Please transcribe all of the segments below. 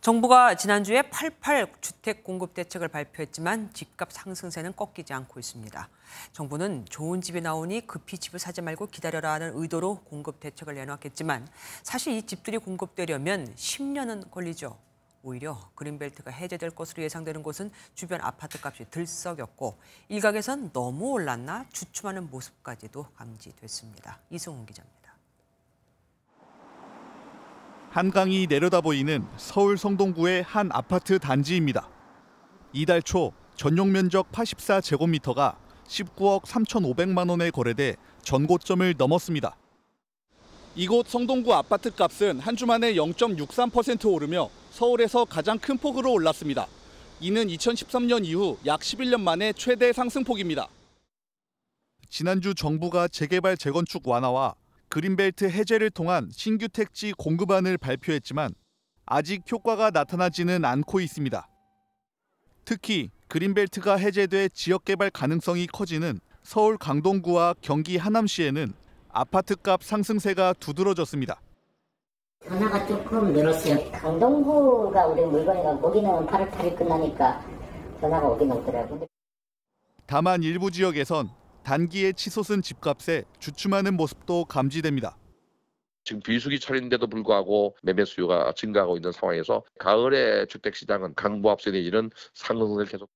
정부가 지난주에 88 주택 공급 대책을 발표했지만 집값 상승세는 꺾이지 않고 있습니다. 정부는 좋은 집이 나오니 급히 집을 사지 말고 기다려라는 하 의도로 공급 대책을 내놓았겠지만 사실 이 집들이 공급되려면 10년은 걸리죠. 오히려 그린벨트가 해제될 것으로 예상되는 곳은 주변 아파트값이 들썩였고 일각에선 너무 올랐나 주춤하는 모습까지도 감지됐습니다. 이승훈 기자입니다. 한강이 내려다 보이는 서울 성동구의 한 아파트 단지입니다. 이달 초 전용 면적 84제곱미터가 19억 3,500만 원에 거래돼 전고점을 넘었습니다. 이곳 성동구 아파트 값은 한 주 만에 0.63% 오르며 서울에서 가장 큰 폭으로 올랐습니다. 이는 2013년 이후 약 11년 만에 최대 상승폭입니다. 지난주 정부가 재개발 재건축 완화와 그린벨트 해제를 통한 신규 택지 공급안을 발표했지만 아직 효과가 나타나지는 않고 있습니다. 특히 그린벨트가 해제돼 지역 개발 가능성이 커지는 서울 강동구와 경기 하남시에는 아파트값 상승세가 두드러졌습니다. 변화가 조금 늘었어요. 강동구가 우리 물건이가 거기는 8월 8일 끝나니까 변화가 오긴 오더라고요. 다만 일부 지역에선 단기에 치솟은 집값에 주춤하는 모습도 감지됩니다. 지금 비수기 철인데도 불구하고 매매 수요가 증가하고 있는 상황에서 가을에 주택 시장은 강보합세 내지는 상승을 계속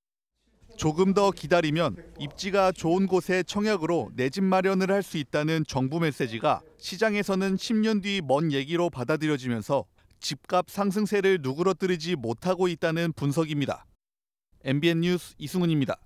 조금 더 기다리면 입지가 좋은 곳에 청약으로 내 집 마련을 할 수 있다는 정부 메시지가 시장에서는 10년 뒤 먼 얘기로 받아들여지면서 집값 상승세를 누그러뜨리지 못하고 있다는 분석입니다. MBN 뉴스 이승훈입니다.